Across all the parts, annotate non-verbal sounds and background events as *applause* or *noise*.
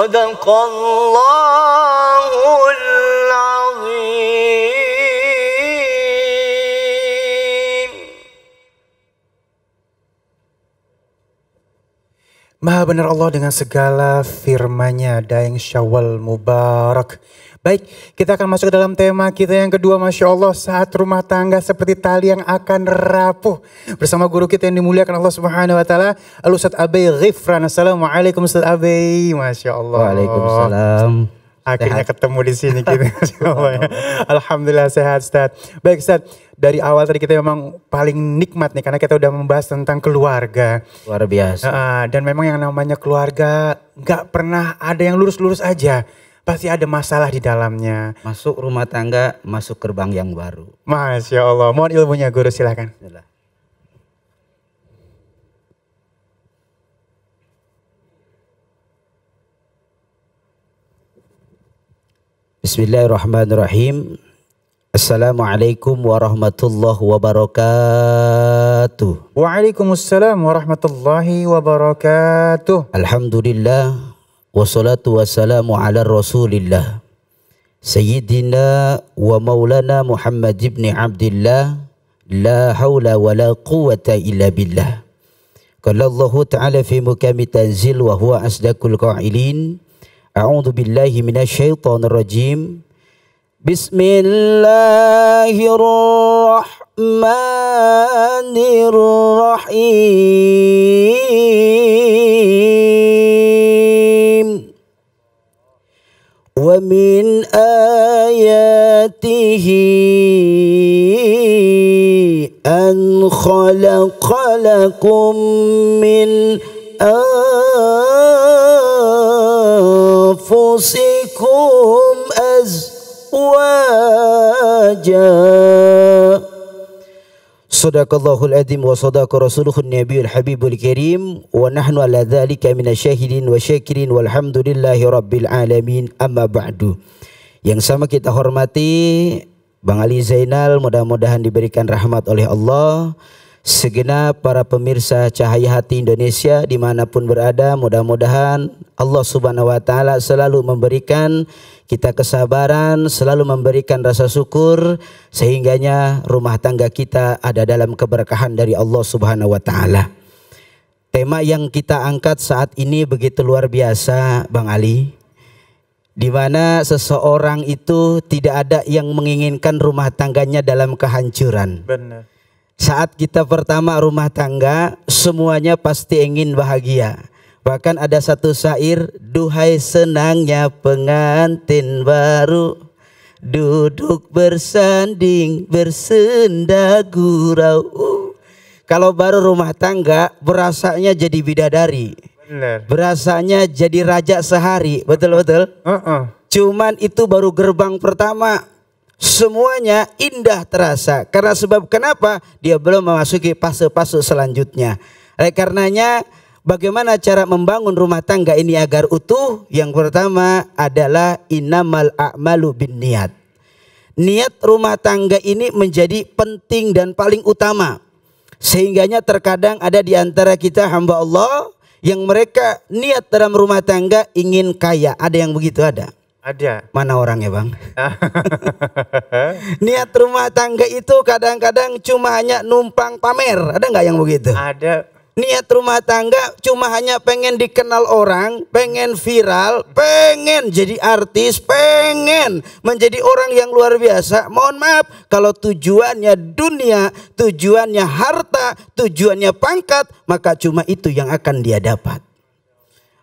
صدق الله العظيم Maha benar Allah dengan segala firman-Nya Daeng Syawal Mubarak Baik, kita akan masuk ke dalam tema kita yang kedua, Masya Allah, saat rumah tangga seperti tali yang akan rapuh. Bersama guru kita yang dimuliakan Allah Subhanahu Wa Taala, Al Ustaz Abay Ghifran. Assalamualaikum Ustaz Abay, Masya Allah. Waalaikumsalam. Akhirnya sehat. ketemu di sini kita. *laughs* ya. Alhamdulillah sehat Ustaz. Baik Ustaz, dari awal tadi kita memang paling nikmat nih karena kita udah membahas tentang keluarga. Luar biasa. Uh, dan memang yang namanya keluarga nggak pernah ada yang lurus-lurus aja pasti ada masalah di dalamnya. Masuk rumah tangga, masuk gerbang yang baru. Masya Allah, mohon ilmunya guru silahkan. Bismillahirrahmanirrahim. Assalamualaikum warahmatullahi wabarakatuh. Waalaikumsalam warahmatullahi wabarakatuh. Alhamdulillah wassalatu wassalamu ala rasulillah Sayyidina wa maulana Muhammad ibn Abdullah La hawla wa la quwata illa billah Kala Allah Ta'ala fi mukami tanzil wa huwa asdaqul qa'ilin A'udhu billahi minasyaitanir rajim Bismillahirrahmanirrahim ومن آياته أن خلق لكم من أنفسكم أزواجاً Sadaqallahul adzim wa sadaqa rasuluhun nabiyul habibul karim wa nahnu ala dhalika minasyahidin wa syakirin walhamdulillahi rabbil alamin amma ba'du. Yang sama kita hormati Bang Ali Zainal mudah-mudahan diberikan rahmat oleh Allah segenap para pemirsa Cahaya Hati Indonesia dimanapun berada mudah-mudahan Allah Subhanahu Wa Taala selalu memberikan kita kesabaran selalu memberikan rasa syukur sehingganya rumah tangga kita ada dalam keberkahan dari Allah Subhanahu Wa Taala tema yang kita angkat saat ini begitu luar biasa Bang Ali di mana seseorang itu tidak ada yang menginginkan rumah tangganya dalam kehancuran. Benar. Saat kita pertama rumah tangga, semuanya pasti ingin bahagia. Bahkan ada satu syair, duhai senangnya pengantin baru. Duduk bersanding, bersenda gurau. Uh. Kalau baru rumah tangga, berasanya jadi bidadari. Bener. Berasanya jadi raja sehari, betul-betul? Uh -uh. Cuman itu baru gerbang pertama semuanya indah terasa. Karena sebab kenapa? Dia belum memasuki fase-fase selanjutnya. Oleh karenanya bagaimana cara membangun rumah tangga ini agar utuh? Yang pertama adalah inamal a'malu bin niat. Niat rumah tangga ini menjadi penting dan paling utama. Sehingganya terkadang ada di antara kita hamba Allah yang mereka niat dalam rumah tangga ingin kaya. Ada yang begitu ada. Ada. Mana orang ya bang? *laughs* Niat rumah tangga itu kadang-kadang cuma hanya numpang pamer. Ada nggak yang begitu? Ada. Niat rumah tangga cuma hanya pengen dikenal orang, pengen viral, pengen jadi artis, pengen menjadi orang yang luar biasa. Mohon maaf kalau tujuannya dunia, tujuannya harta, tujuannya pangkat, maka cuma itu yang akan dia dapat.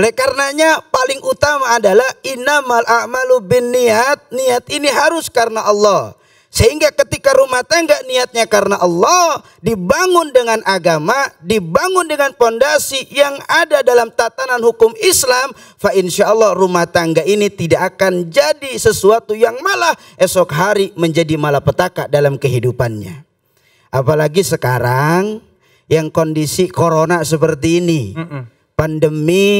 Oleh karenanya paling utama adalah innamal a'malu bin niat. Niat ini harus karena Allah. Sehingga ketika rumah tangga niatnya karena Allah dibangun dengan agama, dibangun dengan pondasi yang ada dalam tatanan hukum Islam, fa insya Allah rumah tangga ini tidak akan jadi sesuatu yang malah esok hari menjadi malapetaka dalam kehidupannya. Apalagi sekarang yang kondisi corona seperti ini, mm -mm. pandemi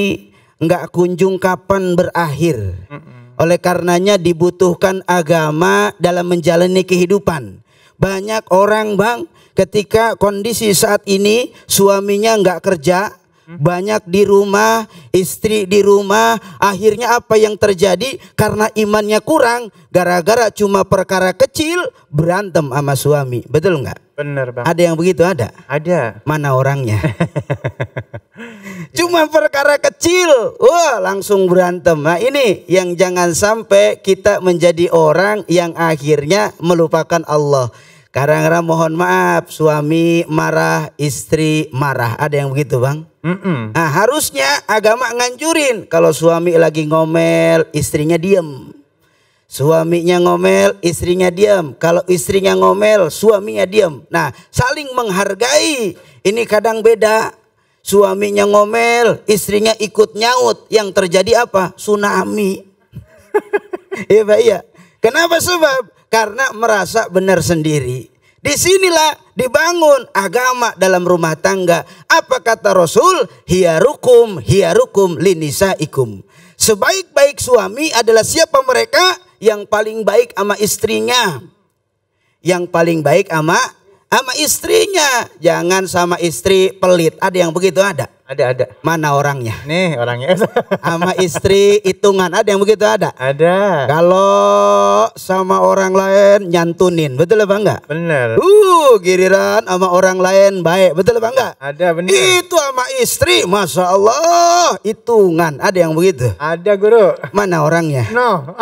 nggak kunjung kapan berakhir. Oleh karenanya dibutuhkan agama dalam menjalani kehidupan. Banyak orang bang ketika kondisi saat ini suaminya nggak kerja, banyak di rumah, istri di rumah, akhirnya apa yang terjadi karena imannya kurang, gara-gara cuma perkara kecil berantem sama suami, betul nggak? Benar bang. Ada yang begitu ada? Ada. Mana orangnya? *laughs* Cuma perkara kecil, wah langsung berantem. Nah, ini yang jangan sampai kita menjadi orang yang akhirnya melupakan Allah. Kadang-kadang mohon maaf, suami marah, istri marah. Ada yang begitu, Bang? Mm -mm. Nah, harusnya agama nganjurin kalau suami lagi ngomel, istrinya diem. Suaminya ngomel, istrinya diam. Kalau istrinya ngomel, suaminya diam. Nah, saling menghargai. Ini kadang beda. Suaminya ngomel, istrinya ikut nyaut. Yang terjadi apa? Tsunami. *laughs* iya iya. Kenapa sebab? Karena merasa benar sendiri. Disinilah dibangun agama dalam rumah tangga. Apa kata Rasul? hiarukum, hiarukum linisa ikum. Sebaik-baik suami adalah siapa mereka? Yang paling baik ama istrinya. Yang paling baik ama sama istrinya, jangan sama istri pelit. Ada yang begitu ada. Ada ada. Mana orangnya? Nih orangnya. *laughs* sama istri hitungan ada yang begitu ada. Ada. Kalau sama orang lain nyantunin, betul apa enggak? Benar. Uh, giliran sama orang lain baik, betul apa enggak? Ada benar. Itu sama istri, masya Allah, hitungan ada yang begitu. Ada guru. Mana orangnya? No. *laughs*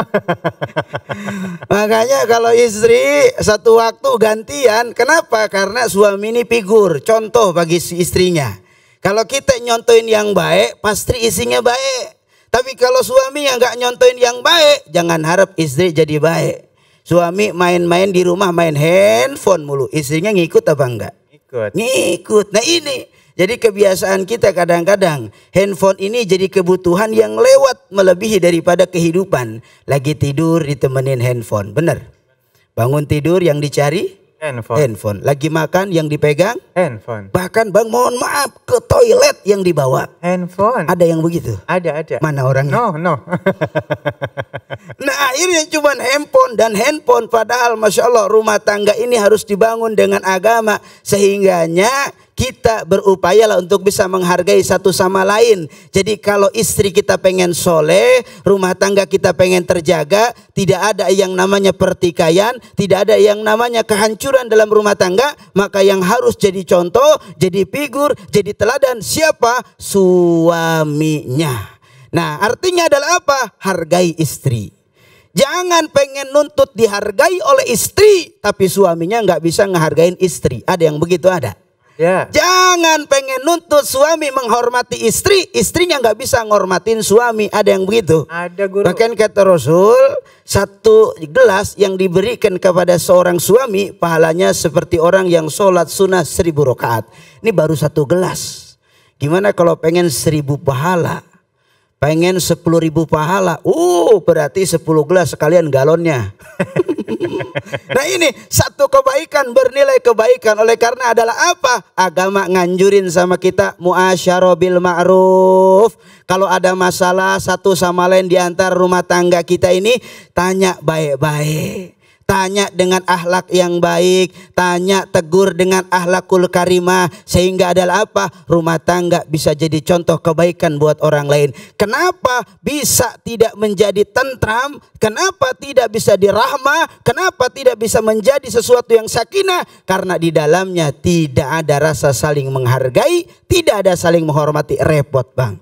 Makanya kalau istri satu waktu gantian, kenapa? Karena suami ini figur, contoh bagi istrinya. Kalau kita nyontoin yang baik, pasti isinya baik. Tapi kalau suami yang nggak nyontoin yang baik, jangan harap istri jadi baik. Suami main-main di rumah main handphone mulu, istrinya ngikut apa enggak? Ngikut. Ngikut. Nah ini jadi kebiasaan kita kadang-kadang handphone ini jadi kebutuhan yang lewat melebihi daripada kehidupan. Lagi tidur ditemenin handphone, benar? Bangun tidur yang dicari handphone. handphone. Lagi makan yang dipegang handphone. Bahkan Bang mohon maaf ke toilet yang dibawa handphone. Ada yang begitu? Ada, ada. Mana orangnya? No, no. *laughs* nah, akhirnya cuma handphone dan handphone padahal Masya Allah rumah tangga ini harus dibangun dengan agama sehingganya kita berupayalah untuk bisa menghargai satu sama lain. Jadi kalau istri kita pengen soleh, rumah tangga kita pengen terjaga, tidak ada yang namanya pertikaian, tidak ada yang namanya kehancuran dalam rumah tangga, maka yang harus jadi contoh, jadi figur, jadi teladan siapa? Suaminya. Nah artinya adalah apa? Hargai istri. Jangan pengen nuntut dihargai oleh istri, tapi suaminya nggak bisa ngehargain istri. Ada yang begitu ada. Yeah. Jangan pengen nuntut suami menghormati istri, istrinya nggak bisa menghormatin suami. Ada yang begitu. Ada guru. Bahkan kata Rasul, satu gelas yang diberikan kepada seorang suami, pahalanya seperti orang yang sholat sunnah seribu rakaat. Ini baru satu gelas. Gimana kalau pengen seribu pahala? Pengen sepuluh ribu pahala? Uh, berarti sepuluh gelas sekalian galonnya. *laughs* *laughs* nah ini satu kebaikan bernilai kebaikan oleh karena adalah apa? Agama nganjurin sama kita muasyarobil bil ma'ruf. Kalau ada masalah satu sama lain diantar rumah tangga kita ini tanya baik-baik. Tanya dengan ahlak yang baik, tanya tegur dengan ahlakul karimah sehingga adalah apa? Rumah tangga bisa jadi contoh kebaikan buat orang lain. Kenapa bisa tidak menjadi tentram? Kenapa tidak bisa dirahmah? Kenapa tidak bisa menjadi sesuatu yang sakinah? Karena di dalamnya tidak ada rasa saling menghargai, tidak ada saling menghormati. Repot, Bang.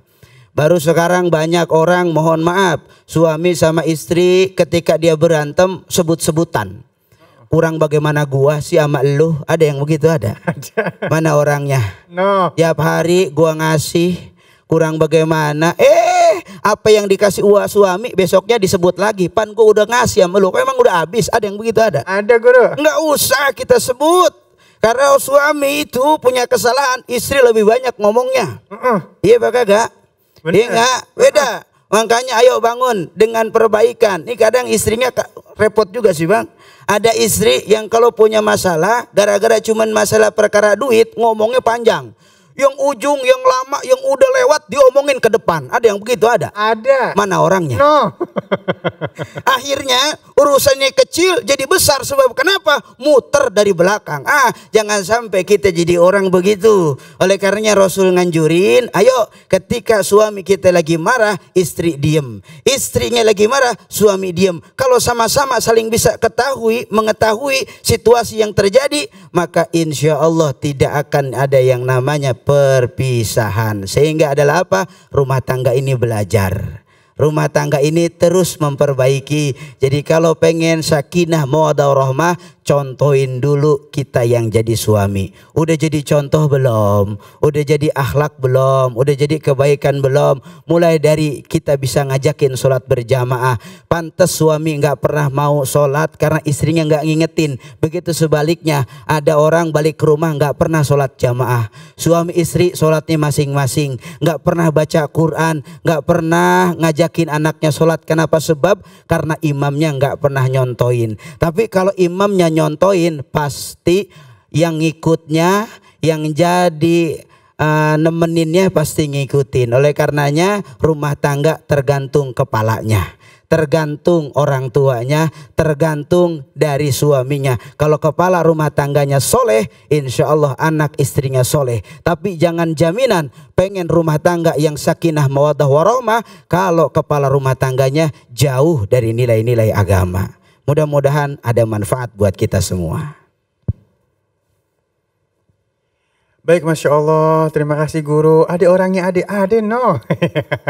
Baru sekarang banyak orang mohon maaf suami sama istri ketika dia berantem sebut-sebutan. Kurang bagaimana gua sih sama lu? Ada yang begitu ada? *laughs* Mana orangnya? No. Tiap hari gua ngasih kurang bagaimana. Eh, apa yang dikasih uang suami besoknya disebut lagi. Pan gua udah ngasih sama lu. Emang udah habis? Ada yang begitu ada? Ada guru. Enggak usah kita sebut. Karena suami itu punya kesalahan, istri lebih banyak ngomongnya. Iya uh -uh. Iya, Pak Kagak? Iya enggak? Beda. Makanya ayo bangun dengan perbaikan. Ini kadang istrinya repot juga sih bang. Ada istri yang kalau punya masalah, gara-gara cuman masalah perkara duit, ngomongnya panjang yang ujung, yang lama, yang udah lewat diomongin ke depan. Ada yang begitu ada? Ada. Mana orangnya? No. *laughs* Akhirnya urusannya kecil jadi besar sebab kenapa? Muter dari belakang. Ah, jangan sampai kita jadi orang begitu. Oleh karenanya Rasul nganjurin, ayo ketika suami kita lagi marah, istri diem. Istrinya lagi marah, suami diem. Kalau sama-sama saling bisa ketahui, mengetahui situasi yang terjadi, maka insya Allah tidak akan ada yang namanya perpisahan. Sehingga adalah apa? Rumah tangga ini belajar. Rumah tangga ini terus memperbaiki. Jadi kalau pengen sakinah mawadah rahmah, contohin dulu kita yang jadi suami. Udah jadi contoh belum? Udah jadi akhlak belum? Udah jadi kebaikan belum? Mulai dari kita bisa ngajakin sholat berjamaah. Pantes suami nggak pernah mau sholat karena istrinya nggak ngingetin. Begitu sebaliknya ada orang balik ke rumah nggak pernah sholat jamaah. Suami istri sholatnya masing-masing. Nggak pernah baca Quran. Nggak pernah ngajakin anaknya sholat. Kenapa? Sebab karena imamnya nggak pernah nyontoin. Tapi kalau imamnya nyontoin pasti yang ngikutnya yang jadi uh, nemeninnya pasti ngikutin. Oleh karenanya rumah tangga tergantung kepalanya. Tergantung orang tuanya, tergantung dari suaminya. Kalau kepala rumah tangganya soleh, insya Allah anak istrinya soleh. Tapi jangan jaminan pengen rumah tangga yang sakinah mawadah warahmah kalau kepala rumah tangganya jauh dari nilai-nilai agama. Mudah-mudahan ada manfaat buat kita semua. Baik, Masya Allah. Terima kasih guru. Ada orangnya ada, ada no.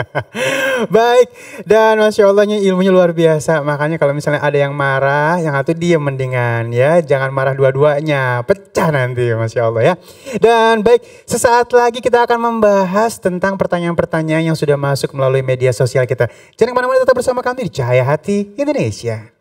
*laughs* Baik, dan Masya Allahnya ilmunya luar biasa. Makanya kalau misalnya ada yang marah, yang satu diem mendingan ya. Jangan marah dua-duanya, pecah nanti Masya Allah ya. Dan baik, sesaat lagi kita akan membahas tentang pertanyaan-pertanyaan yang sudah masuk melalui media sosial kita. Jangan kemana-mana tetap bersama kami di Cahaya Hati Indonesia.